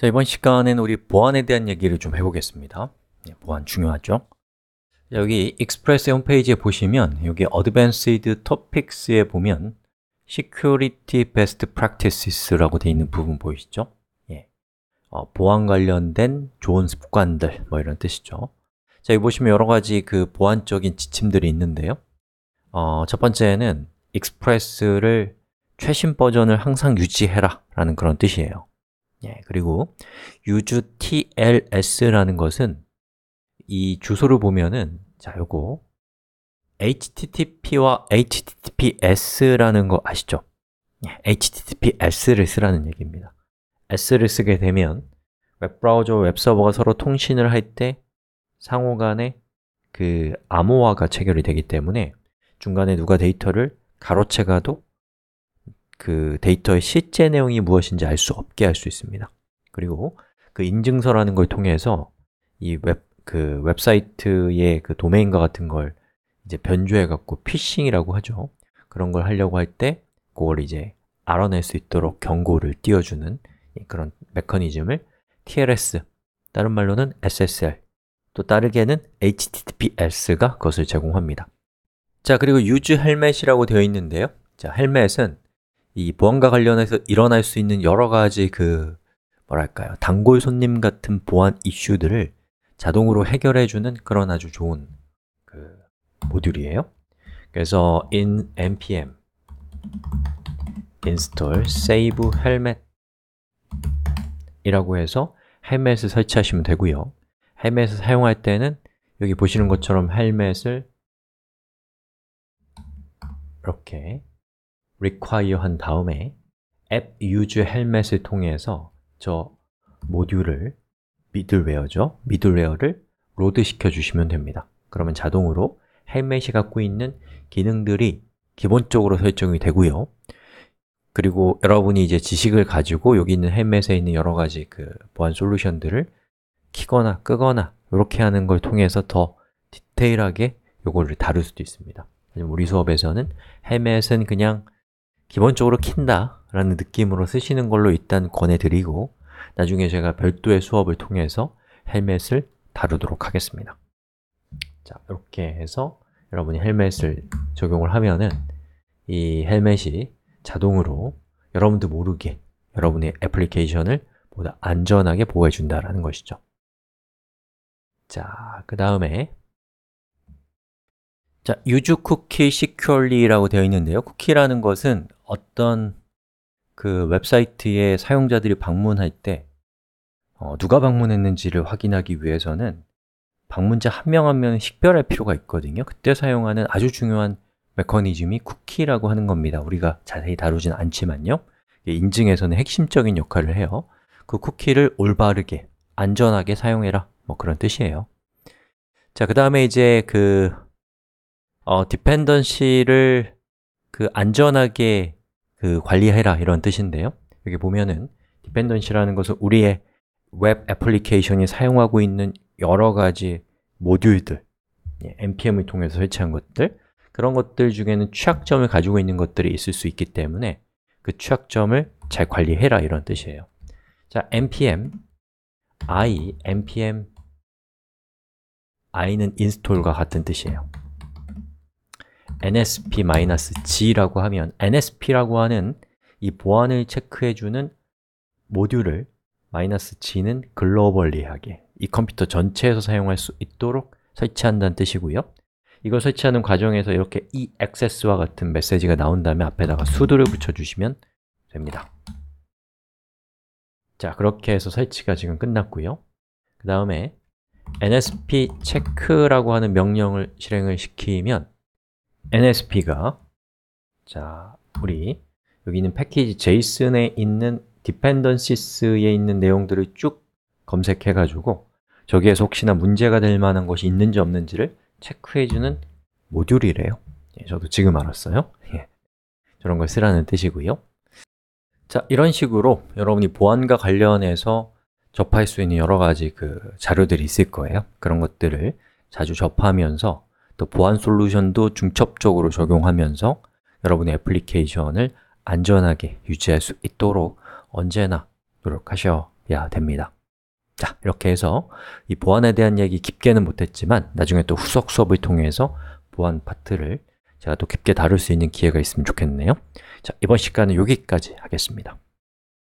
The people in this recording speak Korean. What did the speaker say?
자, 이번 시간에는 우리 보안에 대한 얘기를 좀 해보겠습니다 예, 보안 중요하죠? 자, 여기 익스프레스 홈페이지에 보시면 여기 Advanced Topics에 보면 Security Best Practices라고 되어 있는 부분 보이시죠? 예. 어, 보안 관련된 좋은 습관들, 뭐 이런 뜻이죠 자, 여기 보시면 여러 가지 그 보안적인 지침들이 있는데요 어, 첫 번째는 익스프레스를 최신 버전을 항상 유지해라 라는 그런 뜻이에요 예, 그리고 유주 tls라는 것은 이 주소를 보면은 자, 요거 http와 https라는 거 아시죠? 예, https를 쓰라는 얘기입니다. s를 쓰게 되면 웹브라우저 웹서버가 서로 통신을 할 때 상호 간에 그 암호화가 체결이 되기 때문에 중간에 누가 데이터를 가로채 가도 그 데이터의 실제 내용이 무엇인지 알 수 없게 할 수 있습니다. 그리고 그 인증서라는 걸 통해서 이 웹, 그 웹사이트의 그 도메인과 같은 걸 이제 변조해갖고 피싱이라고 하죠. 그런 걸 하려고 할 때 그걸 이제 알아낼 수 있도록 경고를 띄워주는 그런 메커니즘을 TLS, 다른 말로는 SSL, 또 다르게는 HTTPS가 그것을 제공합니다. 자, 그리고 use 헬멧이라고 되어 있는데요. 자, 헬멧은 이 보안과 관련해서 일어날 수 있는 여러 가지 그 뭐랄까요 단골 손님 같은 보안 이슈들을 자동으로 해결해주는 그런 아주 좋은 그 모듈이에요. 그래서 in npm install save helmet 이라고 해서 헬멧을 설치하시면 되고요. 헬멧을 사용할 때는 여기 보시는 것처럼 헬멧을 이렇게 require 한 다음에 app use 헬멧을 통해서 저 모듈을 미들웨어죠. 미들웨어를 로드 시켜 주시면 됩니다. 그러면 자동으로 헬멧이 갖고 있는 기능들이 기본적으로 설정이 되고요. 그리고 여러분이 이제 지식을 가지고 여기 있는 헬멧에 있는 여러 가지 그 보안 솔루션들을 키거나 끄거나 이렇게 하는 걸 통해서 더 디테일하게 요거를 다룰 수도 있습니다. 우리 수업에서는 헬멧은 그냥 기본적으로 킨다 라는 느낌으로 쓰시는 걸로 일단 권해드리고 나중에 제가 별도의 수업을 통해서 헬멧을 다루도록 하겠습니다 자, 이렇게 해서 여러분이 헬멧을 적용을 하면은 이 헬멧이 자동으로 여러분도 모르게 여러분의 애플리케이션을 보다 안전하게 보호해준다라는 것이죠 자, 그 다음에 자, 유즈 쿠키 시큐얼리라고 되어 있는데요 쿠키라는 것은 어떤 그 웹사이트에 사용자들이 방문할 때 어, 누가 방문했는지를 확인하기 위해서는 방문자 한 명 한 명을 식별할 필요가 있거든요 그때 사용하는 아주 중요한 메커니즘이 쿠키라고 하는 겁니다 우리가 자세히 다루진 않지만요 인증에서는 핵심적인 역할을 해요 그 쿠키를 올바르게, 안전하게 사용해라 뭐 그런 뜻이에요 자, 그 다음에 이제 그 어, 디펜던시를 그 안전하게 그 관리해라 이런 뜻인데요 여기 보면은 d d e e p n 디 n c 시라는 것은 우리의 웹 애플리케이션이 사용하고 있는 여러 가지 모듈들 npm을 예, 통해서 설치한 것들 그런 것들 중에는 취약점을 가지고 있는 것들이 있을 수 있기 때문에 그 취약점을 잘 관리해라 이런 뜻이에요 자, npm i, npm i는 인스톨과 같은 뜻이에요 nsp-g라고 하면 nsp라고 하는 이 보안을 체크해주는 모듈을 -g는 글로벌리하게 이 컴퓨터 전체에서 사용할 수 있도록 설치한다는 뜻이고요 이걸 설치하는 과정에서 이렇게 e a c c x s 와 같은 메시지가 나온 다음에 앞에다가 sudo를 붙여주시면 됩니다 자, 그렇게 해서 설치가 지금 끝났고요 그 다음에 nspcheck라고 하는 명령을 실행을 시키면 NSP가 자, 우리 여기 있는 패키지 JSON에 있는 d e e p n 디펜던시스에 있는 내용들을 쭉 검색해 가지고 저기에서 혹시나 문제가 될 만한 것이 있는지 없는지를 체크해 주는 모듈이래요. 예, 저도 지금 알았어요. 예, 저런 걸 쓰라는 뜻이고요. 자, 이런 식으로 여러분이 보안과 관련해서 접할 수 있는 여러 가지 그 자료들이 있을 거예요. 그런 것들을 자주 접하면서 또 보안 솔루션도 중첩적으로 적용하면서 여러분의 애플리케이션을 안전하게 유지할 수 있도록 언제나 노력하셔야 됩니다 자, 이렇게 해서 이 보안에 대한 얘기 깊게는 못했지만 나중에 또 후속 수업을 통해서 보안 파트를 제가 또 깊게 다룰 수 있는 기회가 있으면 좋겠네요 자, 이번 시간은 여기까지 하겠습니다